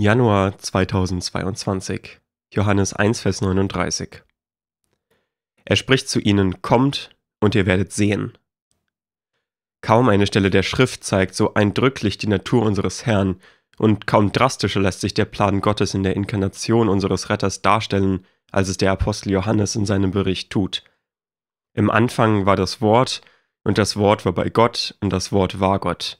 Januar 2022, Johannes 1, Vers 39. Er spricht zu ihnen, kommt und ihr werdet sehen. Kaum eine Stelle der Schrift zeigt so eindrücklich die Natur unseres Herrn, und kaum drastischer lässt sich der Plan Gottes in der Inkarnation unseres Retters darstellen, als es der Apostel Johannes in seinem Bericht tut. Im Anfang war das Wort, und das Wort war bei Gott, und das Wort war Gott.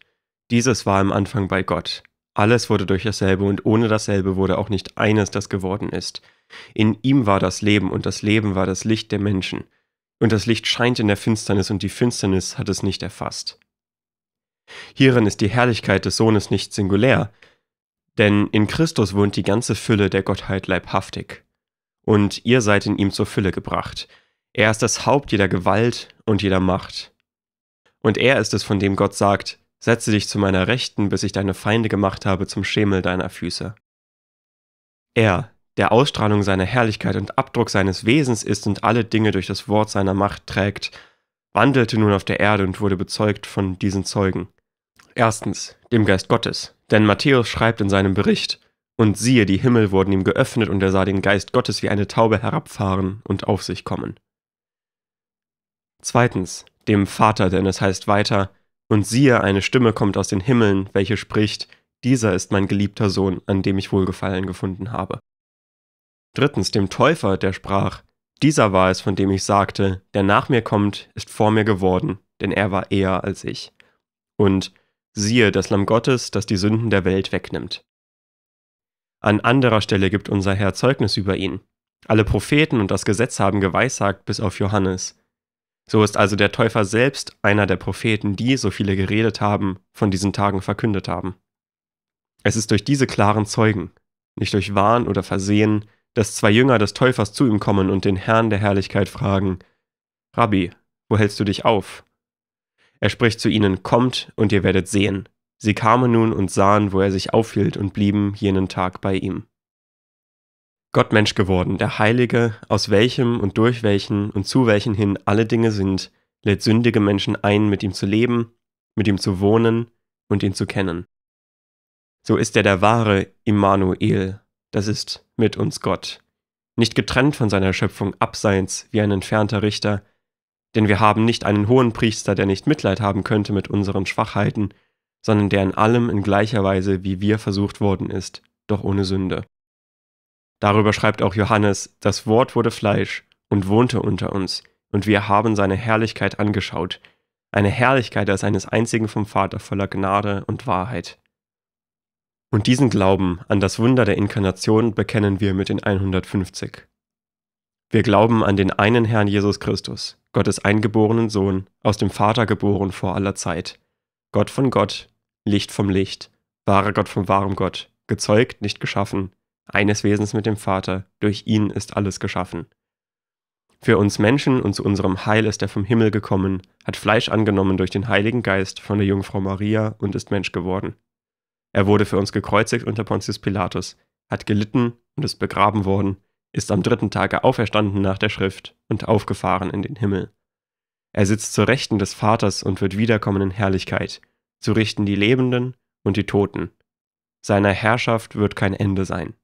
Dieses war im Anfang bei Gott. Alles wurde durch dasselbe und ohne dasselbe wurde auch nicht eines, das geworden ist. In ihm war das Leben und das Leben war das Licht der Menschen. Und das Licht scheint in der Finsternis und die Finsternis hat es nicht erfasst. Hierin ist die Herrlichkeit des Sohnes nicht singulär, denn in Christus wohnt die ganze Fülle der Gottheit leibhaftig. Und ihr seid in ihm zur Fülle gebracht. Er ist das Haupt jeder Gewalt und jeder Macht. Und er ist es, von dem Gott sagt, setze dich zu meiner Rechten, bis ich deine Feinde gemacht habe zum Schemel deiner Füße. Er, der Ausstrahlung seiner Herrlichkeit und Abdruck seines Wesens ist und alle Dinge durch das Wort seiner Macht trägt, wandelte nun auf der Erde und wurde bezeugt von diesen Zeugen. Erstens, dem Geist Gottes, denn Matthäus schreibt in seinem Bericht, und siehe, die Himmel wurden ihm geöffnet und er sah den Geist Gottes wie eine Taube herabfahren und auf sich kommen. Zweitens, dem Vater, denn es heißt weiter, und siehe, eine Stimme kommt aus den Himmeln, welche spricht, dieser ist mein geliebter Sohn, an dem ich Wohlgefallen gefunden habe. Drittens dem Täufer, der sprach, dieser war es, von dem ich sagte, der nach mir kommt, ist vor mir geworden, denn er war eher als ich. Und siehe, das Lamm Gottes, das die Sünden der Welt wegnimmt. An anderer Stelle gibt unser Herr Zeugnis über ihn. Alle Propheten und das Gesetz haben geweissagt bis auf Johannes. So ist also der Täufer selbst einer der Propheten, die, so viele geredet haben, von diesen Tagen verkündet haben. Es ist durch diese klaren Zeugen, nicht durch Wahn oder Versehen, dass zwei Jünger des Täufers zu ihm kommen und den Herrn der Herrlichkeit fragen, Rabbi, wo hältst du dich auf? Er spricht zu ihnen, kommt und ihr werdet sehen. Sie kamen nun und sahen, wo er sich aufhielt und blieben jenen Tag bei ihm. Gott Mensch geworden, der Heilige, aus welchem und durch welchen und zu welchen hin alle Dinge sind, lädt sündige Menschen ein, mit ihm zu leben, mit ihm zu wohnen und ihn zu kennen. So ist er der wahre Immanuel, das ist mit uns Gott, nicht getrennt von seiner Schöpfung abseits wie ein entfernter Richter, denn wir haben nicht einen hohen Priester, der nicht Mitleid haben könnte mit unseren Schwachheiten, sondern der in allem in gleicher Weise wie wir versucht worden ist, doch ohne Sünde. Darüber schreibt auch Johannes, das Wort wurde Fleisch und wohnte unter uns, und wir haben seine Herrlichkeit angeschaut, eine Herrlichkeit als eines einzigen vom Vater voller Gnade und Wahrheit. Und diesen Glauben an das Wunder der Inkarnation bekennen wir mit den 150. Wir glauben an den einen Herrn Jesus Christus, Gottes eingeborenen Sohn, aus dem Vater geboren vor aller Zeit, Gott von Gott, Licht vom Licht, wahrer Gott vom wahren Gott, gezeugt, nicht geschaffen, eines Wesens mit dem Vater, durch ihn ist alles geschaffen. Für uns Menschen und zu unserem Heil ist er vom Himmel gekommen, hat Fleisch angenommen durch den Heiligen Geist von der Jungfrau Maria und ist Mensch geworden. Er wurde für uns gekreuzigt unter Pontius Pilatus, hat gelitten und ist begraben worden, ist am dritten Tage auferstanden nach der Schrift und aufgefahren in den Himmel. Er sitzt zur Rechten des Vaters und wird wiederkommen in Herrlichkeit, zu richten die Lebenden und die Toten. Seiner Herrschaft wird kein Ende sein.